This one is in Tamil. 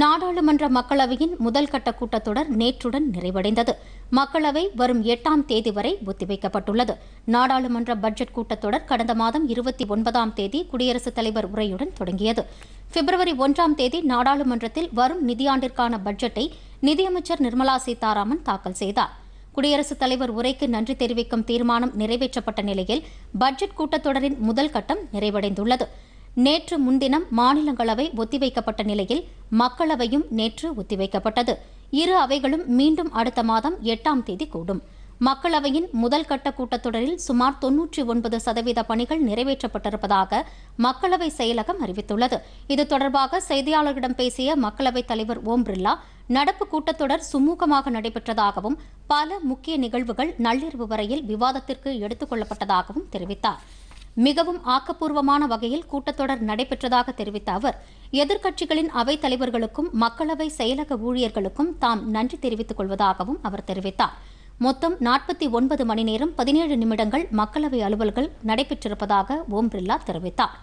நாடாளுமன்ற மக்களவையின் முதல் கட்ட கூட்டத்தொடர் நேற்றுடன் நிறைவடைந்தது மக்களவை வரும் எட்டாம் தேதி வரை ஒத்திவைக்கப்பட்டுள்ளது நாடாளுமன்ற பட்ஜெட் கூட்டத்தொடர் கடந்த மாதம் இருபத்தி ஒன்பதாம் தேதி குடியரசுத் தலைவர் உரையுடன் தொடங்கியது பிப்ரவரி ஒன்றாம் தேதி நாடாளுமன்றத்தில் வரும் நிதியாண்டிற்கான பட்ஜெட்டை நிதியமைச்சர் நிர்மலா சீதாராமன் தாக்கல் செய்தார் குடியரசுத் தலைவர் உரைக்கு நன்றி தெரிவிக்கும் தீர்மானம் நிறைவேற்றப்பட்ட நிலையில் பட்ஜெட் கூட்டத்தொடரின் முதல் கட்டம் நிறைவடைந்துள்ளது நேற்று முன்தினம் மாநிலங்களவை ஒத்திவைக்கப்பட்ட நிலையில் மக்களவையும் நேற்று ஒத்திவைக்கப்பட்டது இரு அவைகளும் மீண்டும் அடுத்த மாதம் எட்டாம் தேதி கூடும் மக்களவையின் முதல் கட்ட கூட்டத்தொடரில் சுமார் தொன்னூற்றி ஒன்பது சதவீத பணிகள் நிறைவேற்றப்பட்டிருப்பதாக மக்களவை செயலகம் அறிவித்துள்ளது இது தொடர்பாக செய்தியாளர்களிடம் பேசிய மக்களவைத் தலைவர் ஓம் பிர்லா நடப்பு கூட்டத்தொடர் சுமூகமாக நடைபெற்றதாகவும் பல முக்கிய நிகழ்வுகள் நள்ளிரவு வரையில் விவாதத்திற்கு எடுத்துக் கொள்ளப்பட்டதாகவும் தெரிவித்தாா் மிகவும் ஆக்கப்பூர்வமான வகையில் கூட்டத்தொடர் நடைபெற்றதாக தெரிவித்த அவர் எதிர்க்கட்சிகளின் அவைத் தலைவர்களுக்கும் மக்களவை செயலக ஊழியர்களுக்கும் தாம் நன்றி தெரிவித்துக் கொள்வதாகவும் அவர் தெரிவித்தார் மொத்தம் நாற்பத்தி ஒன்பது மணி நேரம் பதினேழு நிமிடங்கள் மக்களவை அலுவல்கள் நடைபெற்றிருப்பதாக ஓம் பிர்லா தெரிவித்தார்